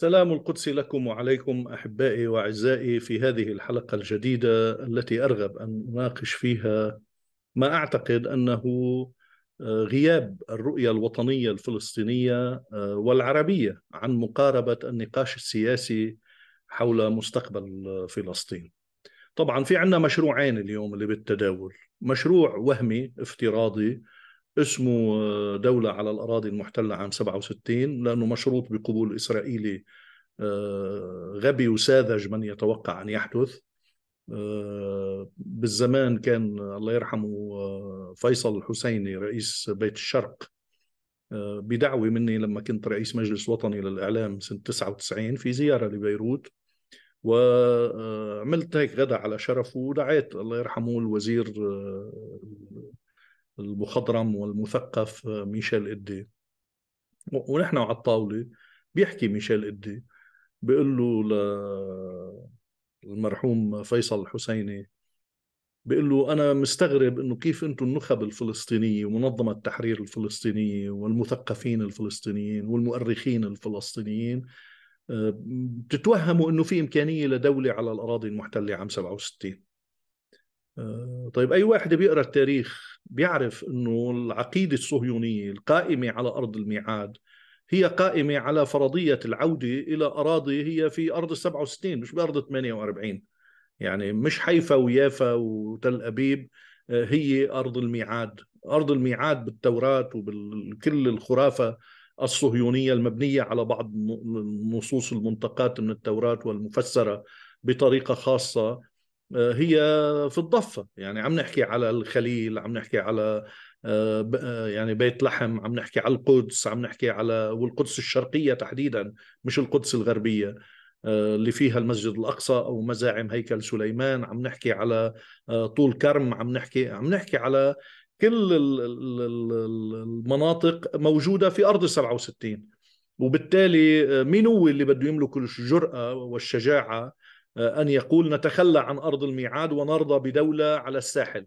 سلام القدس لكم وعليكم احبائي واعزائي في هذه الحلقه الجديده التي ارغب ان اناقش فيها ما اعتقد انه آه، غياب الرؤيه الوطنيه الفلسطينيه آه، والعربيه عن مقاربه النقاش السياسي حول مستقبل فلسطين. طبعا في عندنا مشروعين اليوم اللي بالتداول، مشروع وهمي افتراضي اسمه آه، دولة على الأراضي المحتلة عام 67 لأنه مشروط بقبول إسرائيلي آه، غبي وساذج من يتوقع أن يحدث آه، بالزمان كان الله يرحمه فيصل الحسيني رئيس بيت الشرق بدعوة مني لما كنت رئيس مجلس وطني للإعلام سنة 99 في زيارة لبيروت وعملت هيك غدا على شرفه ودعيت الله يرحمه الوزير المخضرم والمثقف آه، ميشيل إدي ونحن على الطاولة بيحكي ميشيل إدي بيقول له للمرحوم فيصل الحسيني بيقول له انا مستغرب انه كيف انتم النخب الفلسطينيه ومنظمه التحرير الفلسطينيه والمثقفين الفلسطينيين والمؤرخين الفلسطينيين آه، بتتوهموا انه في امكانيه لدوله على الاراضي المحتله عام 67 آه، طيب اي واحد بيقرا التاريخ بيعرف انه العقيده الصهيونيه القائمه على ارض الميعاد هي قائمه على فرضيه العوده الى اراضي هي في ارض 67 مش بارض 48 يعني مش حيفا ويافا وتل ابيب آه، هي ارض الميعاد ارض الميعاد بالتوراه وبكل الخرافه الصهيونيه المبنيه على بعض النصوص المنتقاه من التوراه والمفسره بطريقه خاصه آه، هي في الضفه يعني عم نحكي على الخليل عم نحكي على آه، آه، يعني بيت لحم عم نحكي على القدس عم نحكي على والقدس الشرقيه تحديدا مش القدس الغربيه اللي فيها المسجد الاقصى او مزاعم هيكل سليمان عم نحكي على طول كرم عم نحكي عم نحكي على كل المناطق موجوده في ارض 67 وبالتالي مين هو اللي بده يملك الجرأة والشجاعة أن يقول نتخلى عن أرض الميعاد ونرضى بدولة على الساحل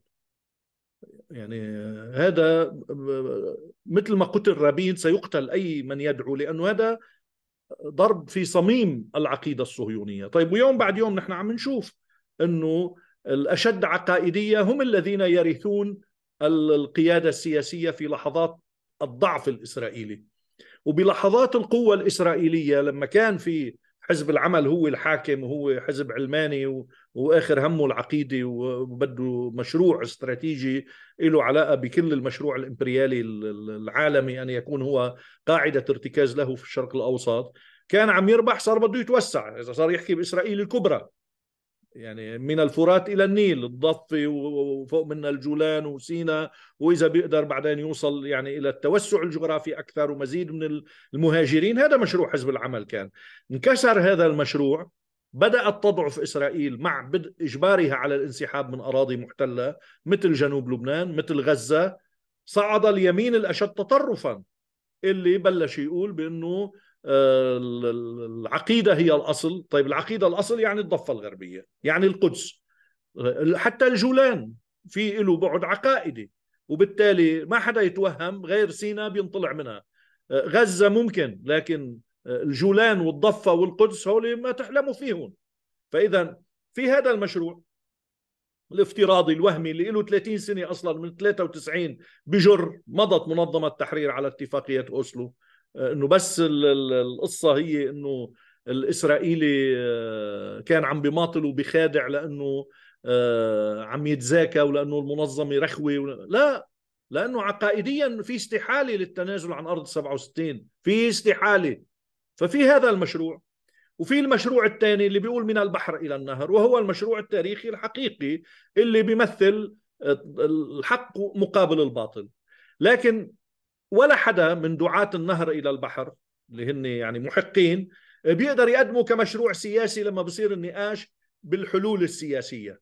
يعني هذا مثل ما قتل رابين سيقتل أي من يدعو لأنه هذا ضرب في صميم العقيدة الصهيونية طيب ويوم بعد يوم نحن عم نشوف أنه الأشد عقائدية هم الذين يرثون القيادة السياسية في لحظات الضعف الإسرائيلي وبلحظات القوة الإسرائيلية لما كان في حزب العمل هو الحاكم وهو حزب علماني و... واخر همه العقيده وبده مشروع استراتيجي له علاقه بكل المشروع الامبريالي العالمي ان يكون هو قاعده ارتكاز له في الشرق الاوسط كان عم يربح صار بده يتوسع اذا صار يحكي باسرائيل الكبرى يعني من الفرات الى النيل الضفه وفوق منها الجولان وسينا واذا بيقدر بعدين يوصل يعني الى التوسع الجغرافي اكثر ومزيد من المهاجرين هذا مشروع حزب العمل كان انكسر هذا المشروع بدات تضعف اسرائيل مع بدء اجبارها على الانسحاب من اراضي محتله مثل جنوب لبنان مثل غزه صعد اليمين الاشد تطرفا اللي بلش يقول بانه آه، العقيدة هي الأصل طيب العقيدة الأصل يعني الضفة الغربية يعني القدس حتى الجولان في له بعد عقائدي وبالتالي ما حدا يتوهم غير سينا بينطلع منها آه، غزة ممكن لكن آه، الجولان والضفة والقدس هول ما تحلموا فيهم فإذا في هذا المشروع الافتراضي الوهمي اللي له 30 سنة أصلا من 93 بجر مضت منظمة التحرير على اتفاقية أوسلو انه بس القصه هي انه الاسرائيلي آه، كان عم بماطل وبخادع لانه آه، عم يتزاكى ولانه المنظمه رخوه لا لانه عقائديا في استحاله للتنازل عن ارض 67 في استحاله ففي هذا المشروع وفي المشروع الثاني اللي بيقول من البحر الى النهر وهو المشروع التاريخي الحقيقي اللي بيمثل آه، الحق مقابل الباطل لكن ولا حدا من دعاة النهر إلى البحر اللي هن يعني محقين بيقدر يقدمه كمشروع سياسي لما بصير النقاش بالحلول السياسية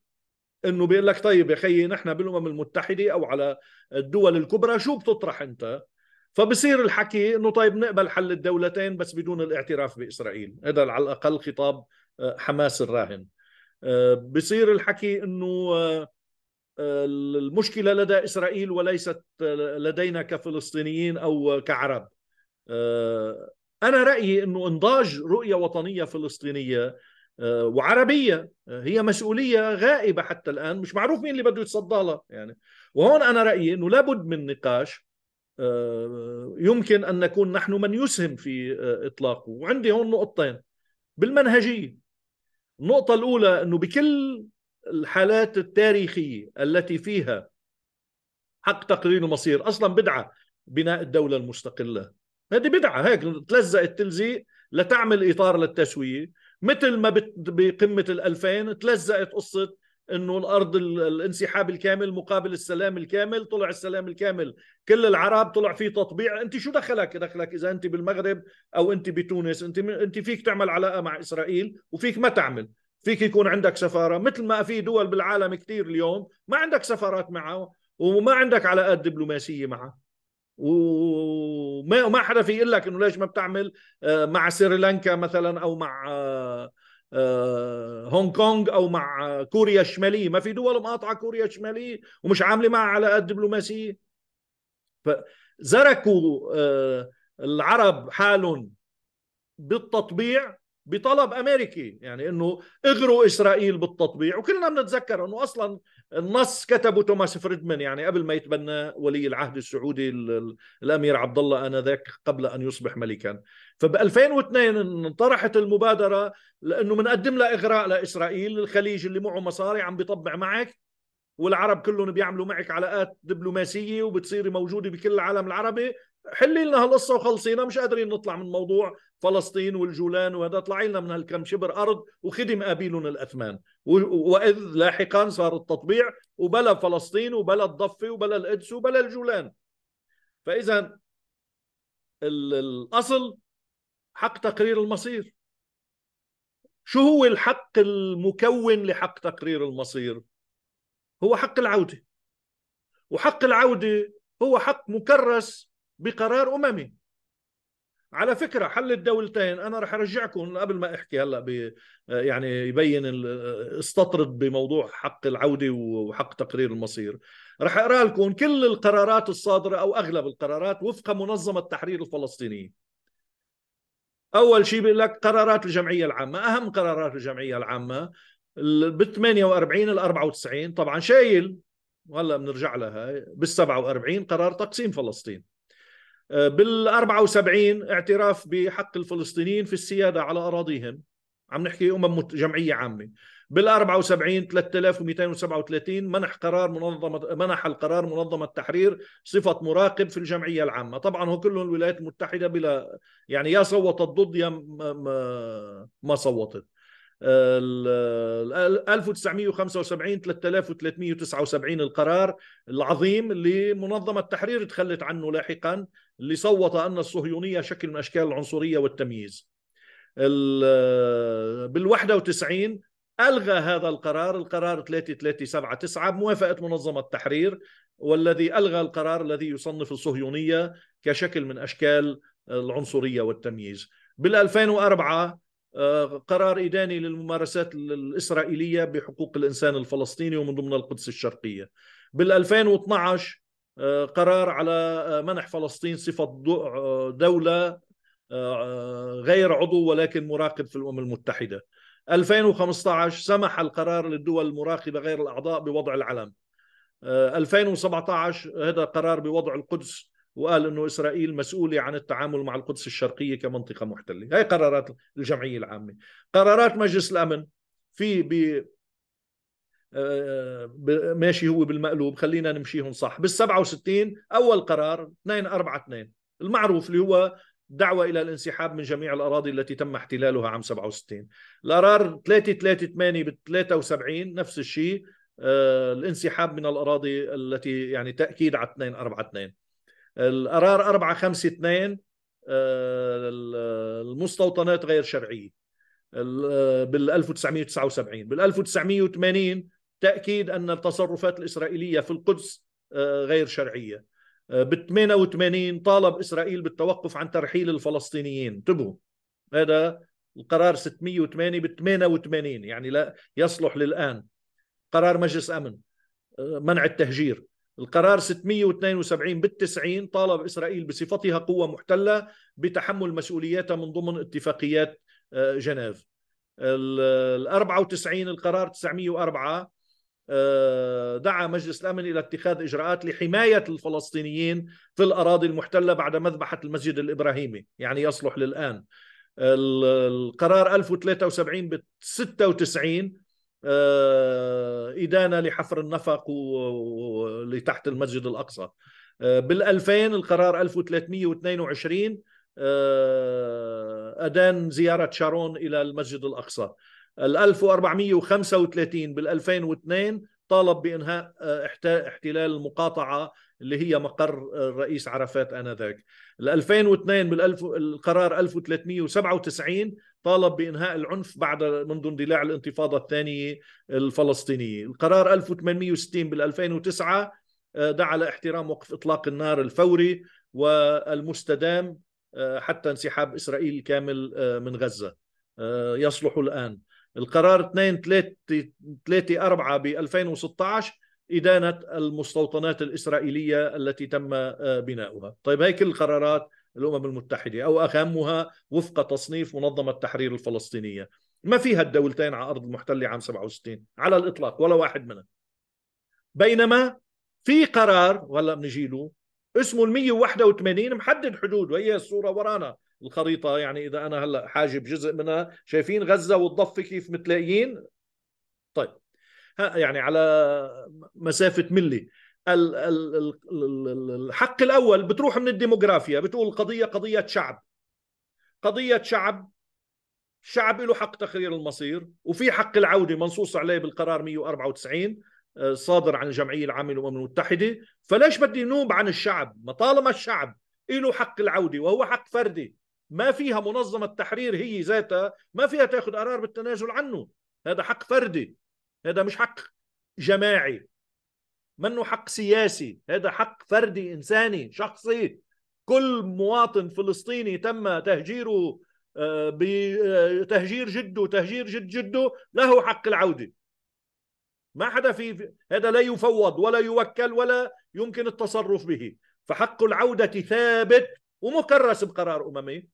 انه بيقول لك طيب يا خيي نحن بالامم المتحده او على الدول الكبرى شو بتطرح انت؟ فبصير الحكي انه طيب نقبل حل الدولتين بس بدون الاعتراف باسرائيل، هذا على الاقل خطاب آه، حماس الراهن. آه، بصير الحكي انه آه، المشكلة لدى إسرائيل وليست لدينا كفلسطينيين أو كعرب آه، أنا رأيي أنه إنضاج رؤية وطنية فلسطينية آه، وعربية آه، هي مسؤولية غائبة حتى الآن مش معروف مين اللي بده يتصدى لها يعني وهون أنا رأيي أنه لابد من نقاش يمكن أن نكون نحن من يسهم في إطلاقه وعندي هون نقطتين بالمنهجية النقطة الأولى أنه بكل الحالات التاريخية التي فيها حق تقرير المصير أصلا بدعة بناء الدولة المستقلة هذه بدعة هيك تلزق التلزيق لتعمل إطار للتسوية مثل ما بقمة الألفين تلزقت قصة انه الارض الانسحاب الكامل مقابل السلام الكامل طلع السلام الكامل كل العرب طلع فيه تطبيع انت شو دخلك دخلك اذا انت بالمغرب او انت بتونس انت انت فيك تعمل علاقه مع اسرائيل وفيك ما تعمل فيك يكون عندك سفاره مثل ما في دول بالعالم كثير اليوم ما عندك سفارات معها وما عندك علاقات دبلوماسيه معها وما ما حدا في يقول لك انه ليش ما بتعمل آه، مع سريلانكا مثلا او مع آه، آه، هونغ كونغ او مع كوريا الشماليه ما في دول مقاطعه كوريا الشماليه ومش عامله معها علاقات دبلوماسيه فزركوا العرب حالهم بالتطبيع بطلب امريكي يعني انه اغروا اسرائيل بالتطبيع وكلنا بنتذكر انه اصلا النص كتبه توماس فريدمان يعني قبل ما يتبنى ولي العهد السعودي الامير عبد الله انذاك قبل ان يصبح ملكا فب 2002 انطرحت المبادره لانه بنقدم لها اغراء لاسرائيل الخليج اللي معه مصاري عم بيطبع معك والعرب كلهم بيعملوا معك علاقات دبلوماسيه وبتصيري موجوده بكل العالم العربي حلي لنا هالقصه وخلصينا مش قادرين نطلع من موضوع فلسطين والجولان وهذا طلع لنا من هالكم شبر ارض وخدم ابيلون الاثمان واذ لاحقا صار التطبيع وبلا فلسطين وبلا الضفه وبلا القدس وبلا الجولان فاذا الاصل حق تقرير المصير شو هو الحق المكون لحق تقرير المصير هو حق العوده وحق العوده هو حق مكرس بقرار اممي على فكره حل الدولتين انا رح ارجعكم قبل ما احكي هلا ب يعني يبين استطرد بموضوع حق العوده وحق تقرير المصير رح اقرا لكم كل القرارات الصادره او اغلب القرارات وفق منظمه التحرير الفلسطينيه اول شيء بيقول لك قرارات الجمعيه العامه اهم قرارات الجمعيه العامه بال 48 ال 94 طبعا شايل وهلا بنرجع لها بال 47 قرار تقسيم فلسطين بال 74 اعتراف بحق الفلسطينيين في السياده على اراضيهم عم نحكي امم جمعيه عامه بال 74 3237 منح قرار منظمه منح القرار منظمه التحرير صفه مراقب في الجمعيه العامه طبعا هو كلهم الولايات المتحده بلا يعني يا صوتت ضد يا ما صوتت 1975 3379 القرار العظيم اللي منظمه التحرير تخلت عنه لاحقا اللي صوت ان الصهيونيه شكل من اشكال العنصريه والتمييز. بال 91 الغى هذا القرار القرار 3379 بموافقه منظمه التحرير والذي الغى القرار الذي يصنف الصهيونيه كشكل من اشكال العنصريه والتمييز. بال 2004 آه، قرار إداني للممارسات الإسرائيلية بحقوق الإنسان الفلسطيني ومن ضمن القدس الشرقية بال 2012 آه، قرار على آه، منح فلسطين صفة آه، دولة غير عضو ولكن مراقب في الأمم المتحدة 2015 سمح القرار للدول المراقبة غير الأعضاء بوضع العلم 2017 هذا قرار بوضع القدس وقال انه اسرائيل مسؤوله عن التعامل مع القدس الشرقيه كمنطقه محتله، هي قرارات الجمعيه العامه. قرارات مجلس الامن في آه، آه، ماشي هو بالمقلوب خلينا نمشيهم صح بال 67 اول قرار 2 4 2 المعروف اللي هو دعوة إلى الانسحاب من جميع الأراضي التي تم احتلالها عام 67 القرار 338 بال 73 نفس الشيء آه، الانسحاب من الأراضي التي يعني تأكيد على 2 4 2 القرار 4 5 2 المستوطنات غير شرعية بال 1979 بال 1980 تاكيد ان التصرفات الاسرائيليه في القدس آه، غير شرعيه آه، ب 88 طالب اسرائيل بالتوقف عن ترحيل الفلسطينيين انتبهوا هذا القرار 608 ب 88 يعني لا يصلح للان قرار مجلس امن آه، منع التهجير القرار 672 بال 90 طالب اسرائيل بصفتها قوه محتله بتحمل مسؤولياتها من ضمن اتفاقيات جنيف ال 94 القرار 904 آه، دعا مجلس الامن الى اتخاذ اجراءات لحمايه الفلسطينيين في الاراضي المحتله بعد مذبحه المسجد الابراهيمي، يعني يصلح للان. القرار 1073 ب 96 إدانة لحفر النفق لتحت المسجد الأقصى آه، بال 2000 القرار 1322 آه، أدان زيارة شارون إلى المسجد الأقصى ال 1435 بال 2002 طالب بانهاء آه، احتلال المقاطعه اللي هي مقر الرئيس عرفات انذاك. ال 2002 بالالف القرار 1397 طالب بانهاء العنف بعد منذ اندلاع الانتفاضه الثانيه الفلسطينيه، القرار 1860 بال 2009 دعا لاحترام وقف اطلاق النار الفوري والمستدام آه، حتى انسحاب اسرائيل الكامل آه، من غزه يصلح الان. القرار 2 3 3 4 ب 2016 إدانة المستوطنات الإسرائيلية التي تم آه، بناؤها طيب هي كل القرارات الأمم المتحدة أو أهمها وفق تصنيف منظمة التحرير الفلسطينية ما فيها الدولتين على أرض المحتلة عام 67 على الإطلاق ولا واحد منها بينما في قرار وهلا بنجي له اسمه ال 181 محدد حدود وهي الصورة ورانا الخريطه يعني اذا انا هلا حاجب جزء منها شايفين غزه والضفه كيف متلاقيين طيب ها يعني على مسافه ملي الحق الاول بتروح من الديموغرافيا بتقول القضيه قضيه شعب قضيه شعب الشعب له حق تخرير المصير وفي حق العوده منصوص عليه بالقرار 194 آه، صادر عن الجمعيه العامه للامم المتحده فليش بدي نوب عن الشعب ما طالما الشعب له حق العوده وهو حق فردي ما فيها منظمة تحرير هي ذاتها ما فيها تاخذ قرار بالتنازل عنه هذا حق فردي هذا مش حق جماعي منه حق سياسي هذا حق فردي إنساني شخصي كل مواطن فلسطيني تم تهجيره آه، بتهجير آه، جده تهجير جد جده له حق العودة ما حدا في هذا لا يفوض ولا يوكل ولا يمكن التصرف به فحق العودة ثابت ومكرس بقرار أممي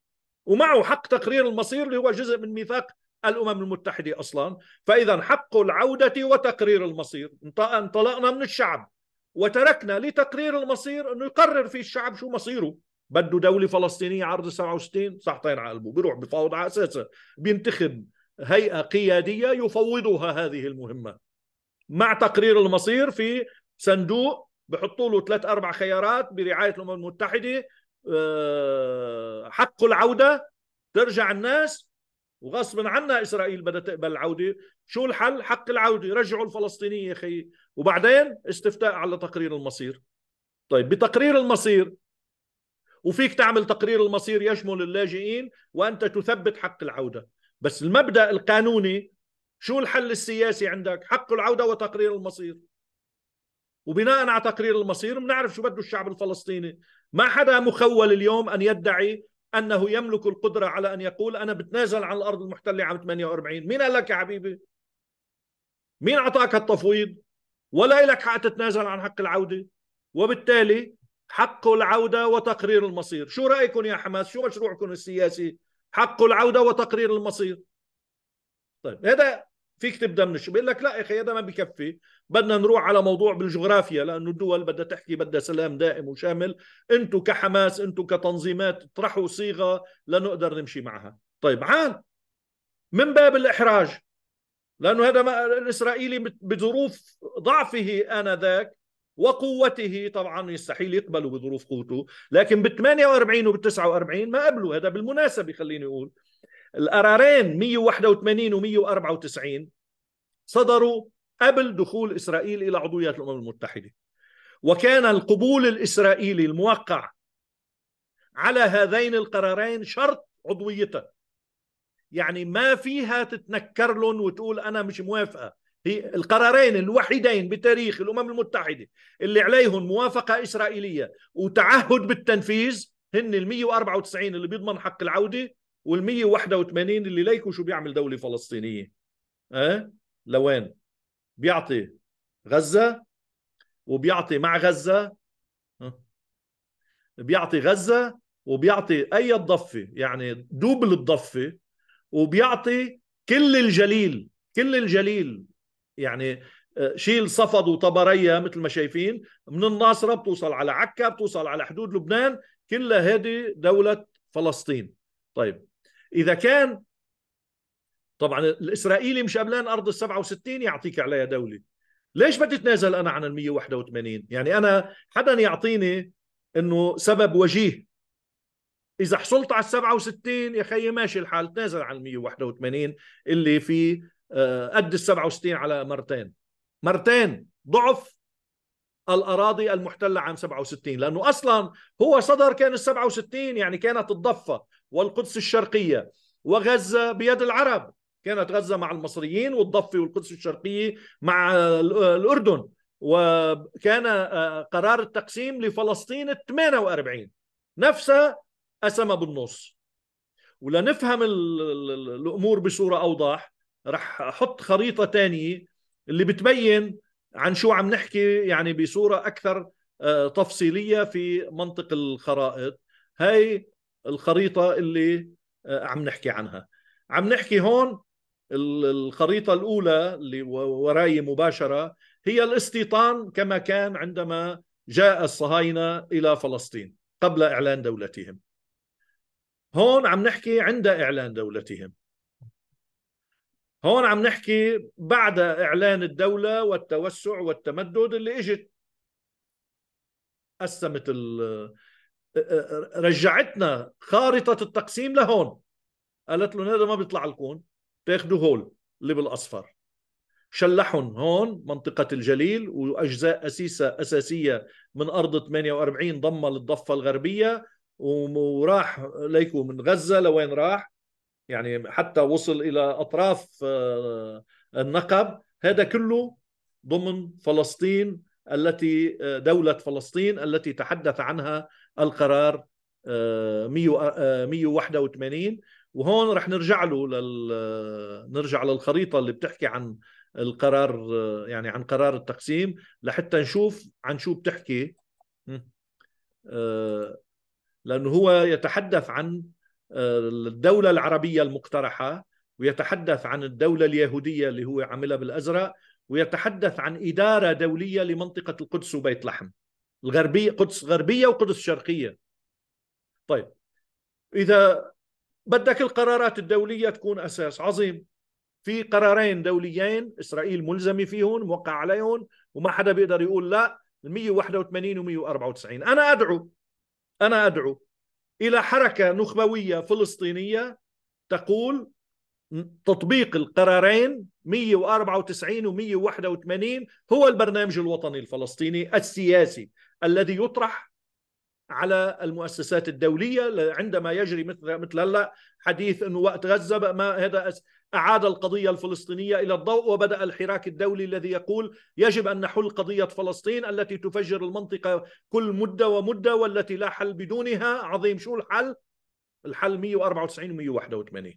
ومعه حق تقرير المصير اللي هو جزء من ميثاق الامم المتحده اصلا فاذا حق العوده وتقرير المصير انطلقنا من الشعب وتركنا لتقرير المصير انه يقرر فيه الشعب شو مصيره بده دولة فلسطينية عرض 67 صحتين على قلبه بيروح بفاوض على أساسها بينتخب هيئة قيادية يفوضها هذه المهمة مع تقرير المصير في صندوق بحطوا له ثلاث أربع خيارات برعاية الأمم المتحدة آه، حق العوده ترجع الناس وغصبا عنا اسرائيل بدها تقبل العوده شو الحل حق العوده رجعوا الفلسطينيه يا اخي وبعدين استفتاء على تقرير المصير طيب بتقرير المصير وفيك تعمل تقرير المصير يشمل اللاجئين وانت تثبت حق العوده بس المبدا القانوني شو الحل السياسي عندك حق العوده وتقرير المصير وبناء على تقرير المصير بنعرف شو بده الشعب الفلسطيني ما حدا مخول اليوم أن يدعي أنه يملك القدرة على أن يقول أنا بتنازل عن الأرض المحتلة عام 48 مين قال لك يا حبيبي مين أعطاك التفويض ولا لك حق تتنازل عن حق العودة وبالتالي حق العودة وتقرير المصير شو رأيكم يا حماس شو مشروعكم السياسي حق العودة وتقرير المصير طيب هذا فيك تبدا من الشو بيقول لك لا يا اخي هذا ما بكفي بدنا نروح على موضوع بالجغرافيا لانه الدول بدها تحكي بدها سلام دائم وشامل انتم كحماس انتم كتنظيمات اطرحوا صيغه لنقدر نمشي معها طيب عال من باب الاحراج لانه هذا ما الاسرائيلي بظروف ضعفه انذاك وقوته طبعا يستحيل يقبلوا بظروف قوته لكن بال 48 وبال 49 ما قبلوا هذا بالمناسبه خليني اقول القرارين 181 و 194 صدروا قبل دخول اسرائيل الى عضويه الامم المتحده وكان القبول الاسرائيلي الموقع على هذين القرارين شرط عضويتها يعني ما فيها تتنكر لهم وتقول انا مش موافقه هي القرارين الوحيدين بتاريخ الامم المتحده اللي عليهم موافقه اسرائيليه وتعهد بالتنفيذ هن ال 194 اللي بيضمن حق العوده وال 181 اللي ليكوا شو بيعمل دوله فلسطينيه أه؟ لوين بيعطي غزه وبيعطي مع غزه أه؟ بيعطي غزه وبيعطي اي الضفه يعني دوبل الضفه وبيعطي كل الجليل كل الجليل يعني آه، شيل صفد وطبريه مثل ما شايفين من الناصره بتوصل على عكا بتوصل على حدود لبنان كلها هذه دوله فلسطين طيب إذا كان طبعا الإسرائيلي مش قبلان أرض ال 67 يعطيك عليها دولة ليش بتتنازل أنا عن ال 181 يعني أنا حدا يعطيني أنه سبب وجيه إذا حصلت على ال 67 يا خيي ماشي الحال تنازل عن ال 181 اللي في آه، قد ال 67 على مرتين مرتين ضعف الأراضي المحتلة عام 67 لأنه أصلا هو صدر كان ال 67 يعني كانت الضفة والقدس الشرقية وغزة بيد العرب كانت غزة مع المصريين والضفة والقدس الشرقية مع الأردن وكان آه، قرار التقسيم لفلسطين 48 نفسها قسمها بالنص ولنفهم الأمور بصورة أوضح رح أحط خريطة تانية اللي بتبين عن شو عم نحكي يعني بصورة أكثر آه، تفصيلية في منطق الخرائط هاي الخريطه اللي آه، عم نحكي عنها عم نحكي هون الخريطه الاولى اللي وراي مباشره هي الاستيطان كما كان عندما جاء الصهاينه الى فلسطين قبل اعلان دولتهم هون عم نحكي عند اعلان دولتهم هون عم نحكي بعد اعلان الدوله والتوسع والتمدد اللي اجت قسمت رجعتنا خارطه التقسيم لهون قالت لهم هذا ما بيطلع لكم تاخذوا هول اللي بالاصفر شلحهم هون منطقة الجليل وأجزاء أسيسة أساسية من أرض 48 ضمة للضفة الغربية وراح ليكو من غزة لوين راح يعني حتى وصل إلى أطراف آه، النقب هذا كله ضمن فلسطين التي آه، دولة فلسطين التي تحدث عنها القرار 181 آه، آه، وهون رح نرجع له لل... نرجع للخريطة اللي بتحكي عن القرار يعني عن قرار التقسيم لحتى نشوف عن شو بتحكي لأنه هو يتحدث عن الدولة العربية المقترحة ويتحدث عن الدولة اليهودية اللي هو عاملها بالأزرق ويتحدث عن إدارة دولية لمنطقة القدس وبيت لحم الغربية قدس غربية وقدس شرقية طيب إذا بدك القرارات الدولية تكون أساس عظيم في قرارين دوليين إسرائيل ملزمة فيهم موقع عليهم وما حدا بيقدر يقول لا 181 و 194 أنا أدعو أنا أدعو إلى حركة نخبوية فلسطينية تقول تطبيق القرارين 194 و 181 هو البرنامج الوطني الفلسطيني السياسي الذي يطرح على المؤسسات الدوليه عندما يجري مثل مثل هلا حديث انه وقت غزه ما هذا اعاد القضيه الفلسطينيه الى الضوء وبدا الحراك الدولي الذي يقول يجب ان نحل قضيه فلسطين التي تفجر المنطقه كل مده ومده والتي لا حل بدونها عظيم شو الحل؟ الحل 194 و 181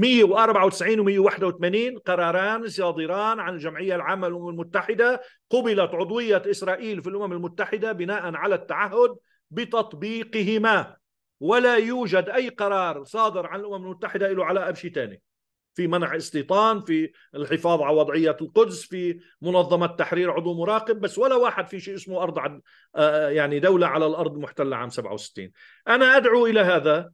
194 و 181 قراران صادران عن الجمعية العامة للأمم المتحدة قبلت عضوية إسرائيل في الأمم المتحدة بناء على التعهد بتطبيقهما ولا يوجد أي قرار صادر عن الأمم المتحدة له علاقة بشيء ثاني في منع استيطان في الحفاظ على وضعية القدس في منظمة تحرير عضو مراقب بس ولا واحد في شيء اسمه أرض آه، يعني دولة على الأرض محتلة عام 67 أنا أدعو إلى هذا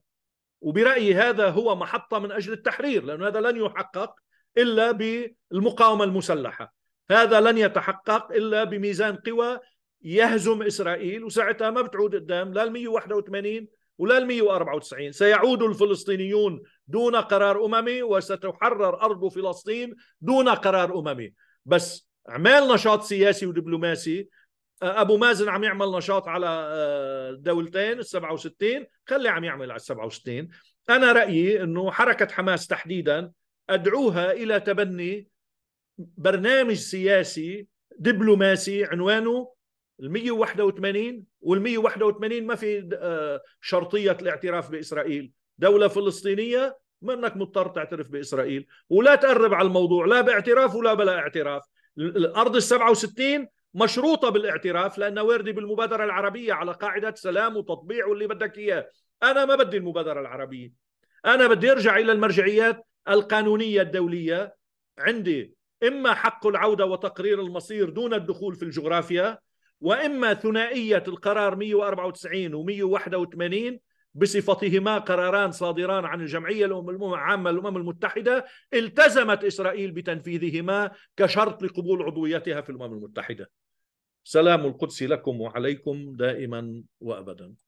وبرايي هذا هو محطه من اجل التحرير لانه هذا لن يحقق الا بالمقاومه المسلحه هذا لن يتحقق الا بميزان قوى يهزم اسرائيل وساعتها ما بتعود قدام لا ال 181 ولا ال 194 سيعود الفلسطينيون دون قرار اممي وستحرر ارض فلسطين دون قرار اممي بس اعمال نشاط سياسي ودبلوماسي ابو مازن عم يعمل نشاط على آه، دولتين ال 67 خلي عم يعمل على ال 67 انا رايي انه حركه حماس تحديدا ادعوها الى تبني برنامج سياسي دبلوماسي عنوانه ال 181 وال 181 ما في آه، شرطيه الاعتراف باسرائيل دوله فلسطينيه منك مضطر تعترف باسرائيل ولا تقرب على الموضوع لا باعتراف ولا بلا اعتراف الارض ال 67 مشروطة بالاعتراف لأن وردي بالمبادرة العربية على قاعدة سلام وتطبيع واللي بدك إياه أنا ما بدي المبادرة العربية أنا بدي أرجع إلى المرجعيات القانونية الدولية عندي إما حق العودة وتقرير المصير دون الدخول في الجغرافيا وإما ثنائية القرار 194 و 181 بصفتهما قراران صادران عن الجمعية العامة للأمم المتحدة التزمت إسرائيل بتنفيذهما كشرط لقبول عضويتها في الأمم المتحدة سلام القدس لكم وعليكم دائما وابدا